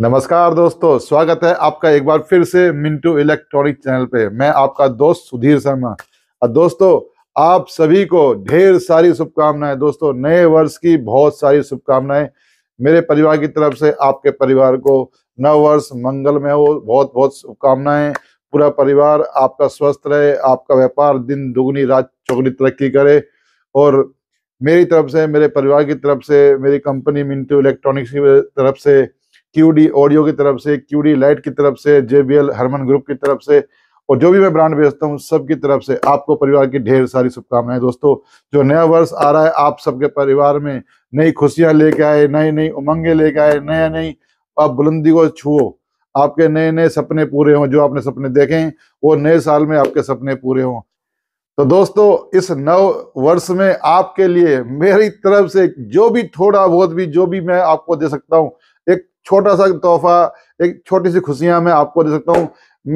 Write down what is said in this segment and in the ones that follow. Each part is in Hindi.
नमस्कार दोस्तों स्वागत है आपका एक बार फिर से मिंटू इलेक्ट्रॉनिक चैनल पे मैं आपका दोस्त सुधीर शर्मा और दोस्तों आप सभी को ढेर सारी शुभकामनाएं दोस्तों नए वर्ष की बहुत सारी शुभकामनाएं मेरे परिवार की तरफ से आपके परिवार को नव वर्ष मंगल में हो बहुत बहुत शुभकामनाएं पूरा परिवार आपका स्वस्थ रहे आपका व्यापार दिन दोगुनी रात चौगनी तरक्की करे और मेरी तरफ से मेरे परिवार की तरफ से मेरी कंपनी मिंटू इलेक्ट्रॉनिक्स की तरफ से क्यूडी ऑडियो की तरफ से क्यूडी लाइट की तरफ से जेबीएल हरमन ग्रुप की तरफ से और जो भी मैं ब्रांड बेचता हूँ सबकी तरफ से आपको परिवार की ढेर सारी शुभकामनाएं दोस्तों जो नया वर्ष आ रहा है आप सबके परिवार में नई खुशियां लेके आए नई नई उमंगे लेके आए नया नई आप बुलंदी को छुओ आपके नए नए सपने पूरे हों जो आपने सपने देखे वो नए साल में आपके सपने पूरे हों तो दोस्तों इस नव वर्ष में आपके लिए मेरी तरफ से जो भी थोड़ा बहुत भी जो भी मैं आपको दे सकता हूँ छोटा सा तोहफा एक छोटी सी खुशियां मैं आपको दे सकता हूँ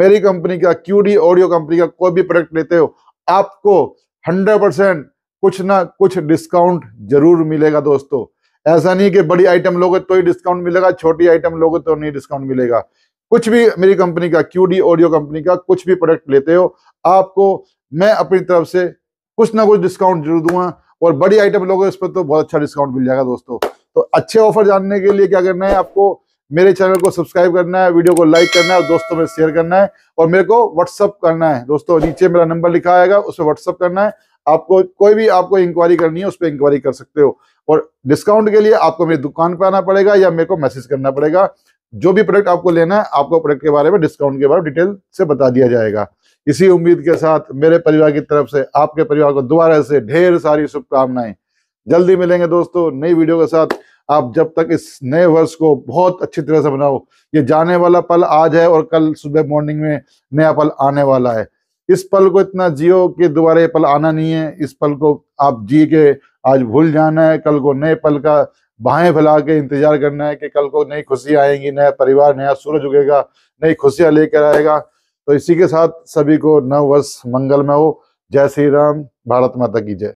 मेरी कंपनी का डी ऑडियो कंपनी का कोई भी प्रोडक्ट लेते हो आपको हंड्रेड परसेंट कुछ ना कुछ डिस्काउंट जरूर मिलेगा दोस्तों ऐसा नहीं कि बड़ी आइटम लोगे तो ही डिस्काउंट मिलेगा छोटी आइटम लोगे तो नहीं डिस्काउंट मिलेगा कुछ भी मेरी कंपनी का डी ऑडियो कंपनी का कुछ भी प्रोडक्ट लेते हो आपको मैं अपनी तरफ से कुछ ना कुछ डिस्काउंट जरूर दूंगा और बड़ी आइटम लोगे इस पर तो बहुत अच्छा डिस्काउंट मिल जाएगा दोस्तों तो अच्छे ऑफर जानने के लिए क्या करना है आपको मेरे चैनल को सब्सक्राइब करना है वीडियो को लाइक करना है और दोस्तों में शेयर करना है और मेरे को व्हाट्सअप करना है दोस्तों नीचे मेरा नंबर लिखा आएगा उस पर व्हाट्सअप करना है आपको कोई भी आपको इंक्वायरी करनी है उस पर इंक्वायरी कर सकते हो और डिस्काउंट के लिए आपको मेरी दुकान पर आना पड़ेगा या मेरे को मैसेज करना पड़ेगा जो भी प्रोडक्ट आपको लेना है आपको प्रोडक्ट के बारे में डिस्काउंट के बारे में डिटेल से बता दिया जाएगा इसी उम्मीद के साथ मेरे परिवार की तरफ से आपके परिवार को दोबारा से ढेर सारी शुभकामनाएं जल्दी मिलेंगे दोस्तों नई वीडियो के साथ आप जब तक इस नए वर्ष को बहुत अच्छी तरह से बनाओ ये जाने वाला पल आज है और कल सुबह मॉर्निंग में नया पल आने वाला है इस पल को इतना जियो कि दोबारा ये पल आना नहीं है इस पल को आप जी के आज भूल जाना है कल को नए पल का बाहें फैला के इंतजार करना है कि कल को नई खुशी आएंगी नया परिवार नया सूरज उगेगा नई खुशियां लेकर आएगा तो इसी के साथ सभी को नव वर्ष मंगलमय हो जय श्री राम भारत माता की जय